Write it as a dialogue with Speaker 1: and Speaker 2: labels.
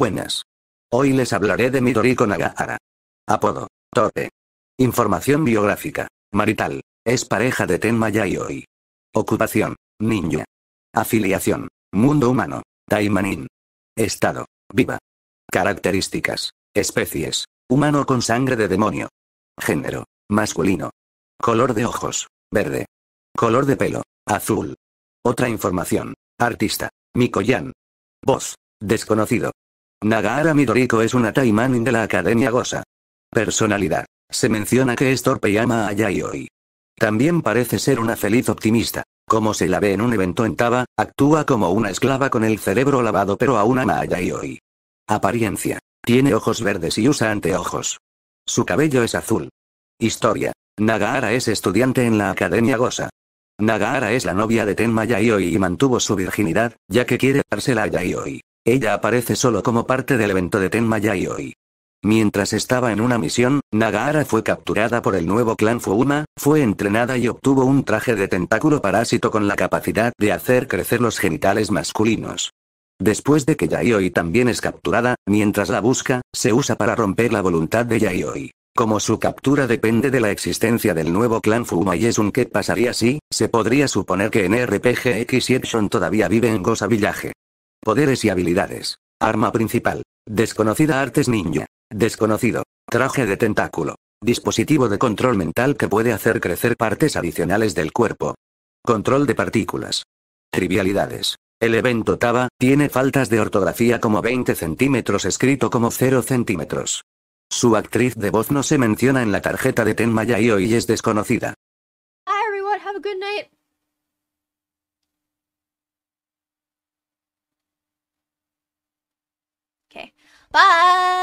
Speaker 1: Buenas. Hoy les hablaré de Midoriko Nagahara. Apodo. Tope. Información biográfica. Marital. Es pareja de Tenma Yayoi. Ocupación. Ninja. Afiliación. Mundo humano. Taimanin. Estado. Viva. Características. Especies. Humano con sangre de demonio. Género. Masculino. Color de ojos. Verde. Color de pelo. Azul. Otra información. Artista. Mikoyan. Voz. Desconocido. Nagara Midoriko es una Taimanin de la Academia Gosa. Personalidad. Se menciona que es torpe y ama a Yayoi. También parece ser una feliz optimista. Como se la ve en un evento en Taba, actúa como una esclava con el cerebro lavado pero aún ama a Yayoi. Apariencia. Tiene ojos verdes y usa anteojos. Su cabello es azul. Historia. nagara es estudiante en la Academia Gosa. nagara es la novia de Tenma Yayoi y mantuvo su virginidad, ya que quiere dársela a Yayoi. Ella aparece solo como parte del evento de Tenma Yayoi. Mientras estaba en una misión, Nagara fue capturada por el nuevo clan Fuuma, fue entrenada y obtuvo un traje de tentáculo parásito con la capacidad de hacer crecer los genitales masculinos. Después de que Yayoi también es capturada, mientras la busca, se usa para romper la voluntad de Yayoi. Como su captura depende de la existencia del nuevo clan Fuma y es un qué pasaría si, se podría suponer que en RPG X todavía vive en Gosa Poderes y habilidades. Arma principal. Desconocida artes ninja. Desconocido. Traje de tentáculo. Dispositivo de control mental que puede hacer crecer partes adicionales del cuerpo. Control de partículas. Trivialidades. El evento Taba tiene faltas de ortografía como 20 centímetros escrito como 0 centímetros. Su actriz de voz no se menciona en la tarjeta de Tenma y y es desconocida. Hi everyone, have a good night. Bye!